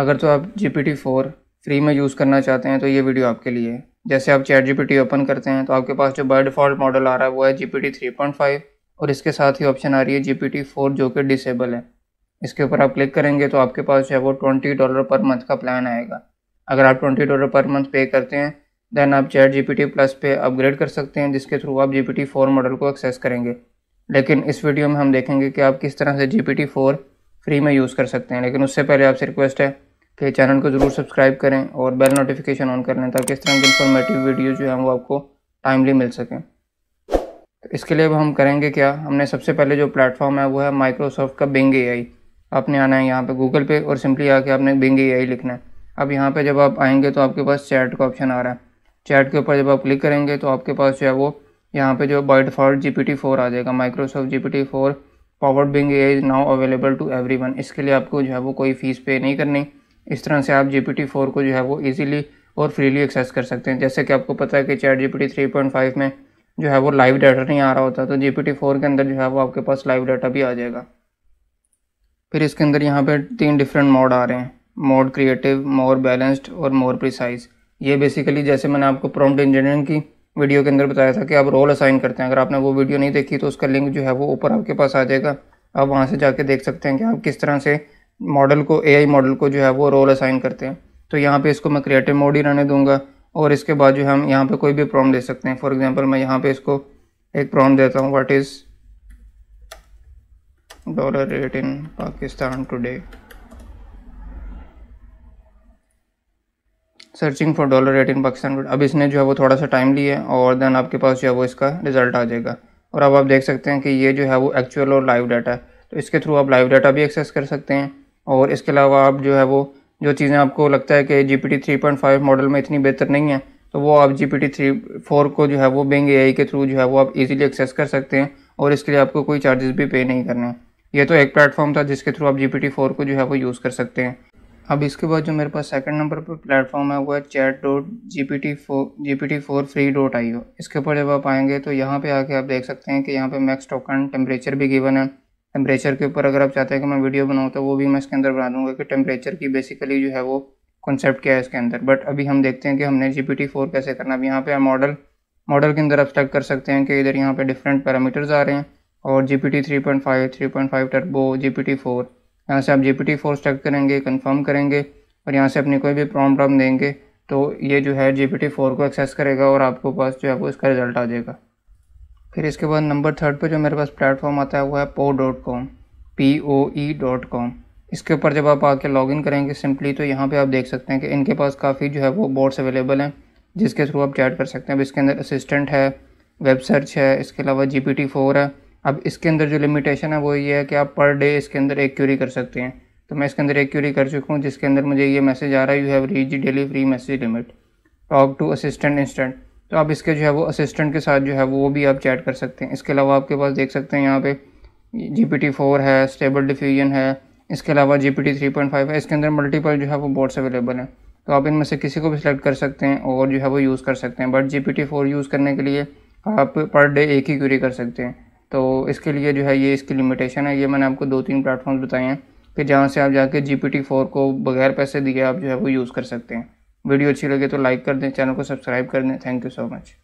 अगर तो आप जी पी फोर फ्री में यूज़ करना चाहते हैं तो ये वीडियो आपके लिए है जैसे आप चैट जी ओपन करते हैं तो आपके पास जो बाई डिफ़ॉल्ट मॉडल आ रहा है वो है G P three point five और इसके साथ ही ऑप्शन आ रही है जी पी फोर जो कि डिसेबल है इसके ऊपर आप क्लिक करेंगे तो आपके पास जो है वो ट्वेंटी डॉलर पर मंथ का प्लान आएगा अगर आप ट्वेंटी डॉलर पर मंथ पे करते हैं देन आप चैट जी प्लस पे अपग्रेड कर सकते हैं जिसके थ्रू आप जी पी फोर मॉडल को एक्सेस करेंगे लेकिन इस वीडियो में हम देखेंगे कि आप किस तरह से जी पी फोर फ्री में यूज़ कर सकते हैं लेकिन उससे पहले आपसे रिक्वेस्ट है कि चैनल को ज़रूर सब्सक्राइब करें और बेल नोटिफिकेशन ऑन कर लें ताकि इस तरह की इन्फॉर्मेटिव वीडियो जो है वो आपको टाइमली मिल सकें तो इसके लिए अब हम करेंगे क्या हमने सबसे पहले जो प्लेटफॉर्म है वो है माइक्रोसॉफ्ट का बिंग ए आपने आना है यहाँ पर गूगल पे और सिंपली आके आपने बिंग ए लिखना है अब यहाँ पर जब आप आएंगे तो आपके पास चैट का ऑप्शन आ रहा है चैट के ऊपर जब आप क्लिक करेंगे तो आपके पास जो है वो यहाँ पे जो by default G P T four आ जाएगा Microsoft G P T four power Bing a is now available to every one इसके लिए आपको जो है वो कोई फ़ीस पे नहीं करनी इस तरह से आप जी पी टी फोर को जो है वो ईजिली और फ्रीली एक्सेस कर सकते हैं जैसे कि आपको पता है कि chat G P T three point five में जो है वो लाइव डाटा नहीं आ रहा होता तो जी पी टी फोर के अंदर जो है वो आपके पास लाइव डाटा भी आ जाएगा फिर इसके अंदर यहाँ पर तीन डिफरेंट मोड आ रहे हैं मोड क्रिएटिव मोर बैलेंस्ड और मोर प्रिसाइज ये बेसिकली जैसे मैंने आपको प्रॉम्प्ट इंजीनियरिंग की वीडियो के अंदर बताया था कि आप रोल असाइन करते हैं अगर आपने वो वीडियो नहीं देखी तो उसका लिंक जो है वो ऊपर आपके पास आ जाएगा आप वहाँ से जाके देख सकते हैं कि आप किस तरह से मॉडल को एआई मॉडल को जो है वो रोल असाइन करते हैं तो यहाँ पे इसको मैं क्रिएटिव मोड ही रहने दूंगा और इसके बाद जो हम यहाँ पे कोई भी प्रॉम दे सकते हैं फॉर एग्जांपल मैं यहाँ पे इसको एक प्रॉम देता हूँ what is dollar rate in Pakistan today searching for dollar in Pakistan अब इसने जो है वो थोड़ा सा टाइम लिया और देन आपके पास जो है वो इसका रिजल्ट आ जाएगा और अब आप देख सकते हैं कि ये जो है वो एक्चुअल और लाइव डाटा है तो इसके थ्रू आप लाइव डाटा भी एक्सेस कर सकते हैं और इसके अलावा आप जो है वो जो चीज़ें आपको लगता है कि G P T three point five model में इतनी बेहतर नहीं है तो वो आप G P T three four को जो है वो बेंग ए के थ्रू जो है वो आप इजीली एक्सेस कर सकते हैं और इसके लिए आपको कोई चार्जेस भी पे नहीं करने ये तो एक प्लेटफॉर्म था जिसके थ्रू आप जी पी टी फोर को जो है वो यूज़ कर सकते हैं अब इसके बाद जो मेरे पास सेकंड नंबर पर प्लेटफॉर्म है वो है chat dot G P T four G P T four free dot I इसके ऊपर जब आप आएंगे तो यहाँ पे आके आप देख सकते हैं कि यहाँ पे मैक्स टोकन टेम्परेचर भी गिवन है टेम्परेचर के ऊपर अगर आप चाहते हैं कि मैं वीडियो बनाऊँ तो वो भी मैं इसके अंदर बना दूँगा कि टेम्परेचर की बेसिकली जो है वो कॉन्सेप्ट क्या है इसके अंदर बट अभी हम देखते हैं कि हमने जी पी टी फोर कैसे करना अब यहाँ पर मॉडल मॉडल के अंदर आप सेलेक्ट कर सकते हैं कि इधर यहाँ पर डिफरेंट पैरामीटर्स आ रहे हैं और G P T three point five three point five turbo G P T four यहाँ से आप जी पी टी चेक करेंगे कन्फर्म करेंगे और यहाँ से अपनी कोई भी प्रॉम आप देंगे तो ये जो है जी पी टी फोर को एक्सेस करेगा और आपको पास जो है वो इसका रिजल्ट आ जाएगा फिर इसके बाद नंबर थर्ड पर जो मेरे पास प्लेटफॉर्म आता है वो है Poe dot com P O E dot com इसके ऊपर जब आप आके लॉगिन करेंगे सिंपली तो यहाँ पे आप देख सकते हैं कि इनके पास काफ़ी जो है वो बोर्ड्स अवेलेबल हैं जिसके थ्रू आप चैट कर सकते हैं अब इसके अंदर असिस्टेंट है वेब सर्च है इसके अलावा जी पी टी फोर है अब इसके अंदर जो लिमिटेशन है वो ये है कि आप पर डे इसके अंदर एक क्यूरी कर सकते हैं तो मैं इसके अंदर एक क्यूरी कर चुका हूँ जिसके अंदर मुझे ये मैसेज आ रहा है you have reach daily free message limit talk to assistant instant तो आप इसके जो है वो असिस्टेंट के साथ जो है वो भी आप चैट कर सकते हैं इसके अलावा आपके पास देख सकते हैं यहाँ पे जी पी टी फोर है स्टेबल डिफ्यूजन है इसके अलावा G P T three point five है इसके अंदर मल्टीपल जो है वो बोर्ड्स अवेलेबल हैं तो आप इनमें से किसी को भी सिलेक्ट कर सकते हैं और जो है वो यूज़ कर सकते हैं but G P T four use करने के लिए आप पर डे एक ही क्यूरी कर सकते हैं तो इसके लिए जो है ये इसकी लिमिटेशन है ये मैंने आपको दो तीन प्लेटफॉर्म्स बताए हैं कि जहाँ से आप जाके जी पी टी फोर को बगैर पैसे दिए आप जो है वो यूज़ कर सकते हैं वीडियो अच्छी लगे तो लाइक कर दें चैनल को सब्सक्राइब कर दें थैंक यू सो मच